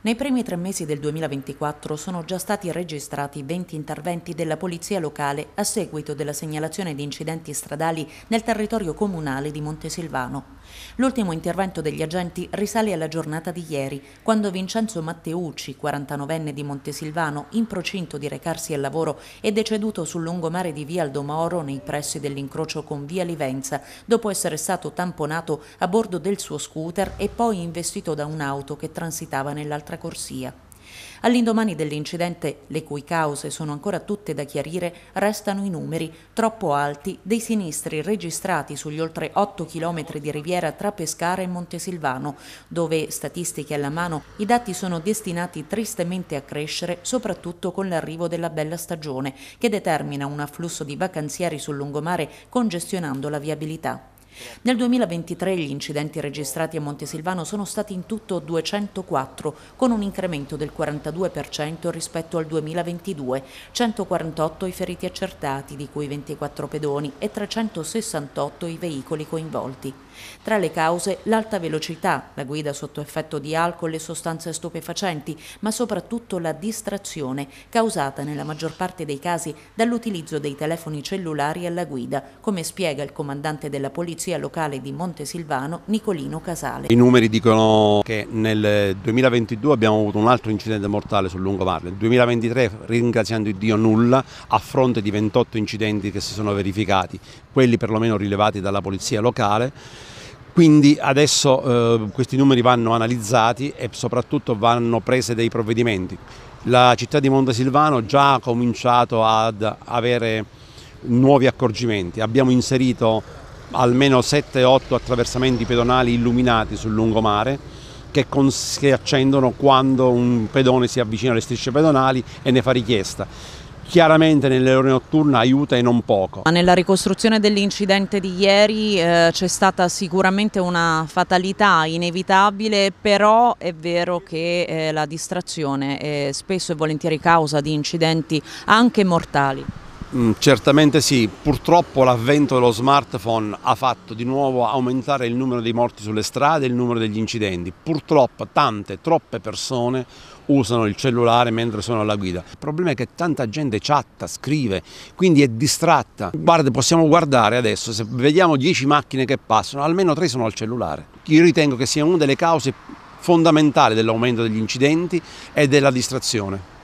Nei primi tre mesi del 2024 sono già stati registrati 20 interventi della Polizia Locale a seguito della segnalazione di incidenti stradali nel territorio comunale di Montesilvano. L'ultimo intervento degli agenti risale alla giornata di ieri, quando Vincenzo Matteucci, 49enne di Montesilvano, in procinto di recarsi al lavoro, è deceduto sul lungomare di via Aldomoro nei pressi dell'incrocio con via Livenza, dopo essere stato tamponato a bordo del suo scooter e poi investito da un'auto che transitava nell'altra dell'altra corsia. All'indomani dell'incidente, le cui cause sono ancora tutte da chiarire, restano i numeri troppo alti dei sinistri registrati sugli oltre 8 chilometri di riviera tra Pescara e Montesilvano, dove, statistiche alla mano, i dati sono destinati tristemente a crescere, soprattutto con l'arrivo della bella stagione, che determina un afflusso di vacanzieri sul lungomare congestionando la viabilità. Nel 2023 gli incidenti registrati a Montesilvano sono stati in tutto 204, con un incremento del 42% rispetto al 2022, 148 i feriti accertati, di cui 24 pedoni e 368 i veicoli coinvolti. Tra le cause l'alta velocità, la guida sotto effetto di alcol e sostanze stupefacenti, ma soprattutto la distrazione, causata nella maggior parte dei casi dall'utilizzo dei telefoni cellulari alla guida, come spiega il comandante della polizia Polizia Locale di Montesilvano Nicolino Casale. I numeri dicono che nel 2022 abbiamo avuto un altro incidente mortale sul lungomare, nel 2023 ringraziando Dio nulla a fronte di 28 incidenti che si sono verificati, quelli perlomeno rilevati dalla Polizia Locale. Quindi adesso eh, questi numeri vanno analizzati e soprattutto vanno prese dei provvedimenti. La città di Montesilvano già ha cominciato ad avere nuovi accorgimenti, abbiamo inserito almeno 7-8 attraversamenti pedonali illuminati sul lungomare che, che accendono quando un pedone si avvicina alle strisce pedonali e ne fa richiesta chiaramente nelle ore notturne aiuta e non poco. Ma nella ricostruzione dell'incidente di ieri eh, c'è stata sicuramente una fatalità inevitabile, però è vero che eh, la distrazione è spesso e volentieri causa di incidenti anche mortali. Mm, certamente sì, purtroppo l'avvento dello smartphone ha fatto di nuovo aumentare il numero dei morti sulle strade e il numero degli incidenti. Purtroppo tante, troppe persone usano il cellulare mentre sono alla guida. Il problema è che tanta gente chatta, scrive, quindi è distratta. Guarda, possiamo guardare adesso, se vediamo 10 macchine che passano, almeno 3 sono al cellulare. Io ritengo che sia una delle cause fondamentali dell'aumento degli incidenti e della distrazione.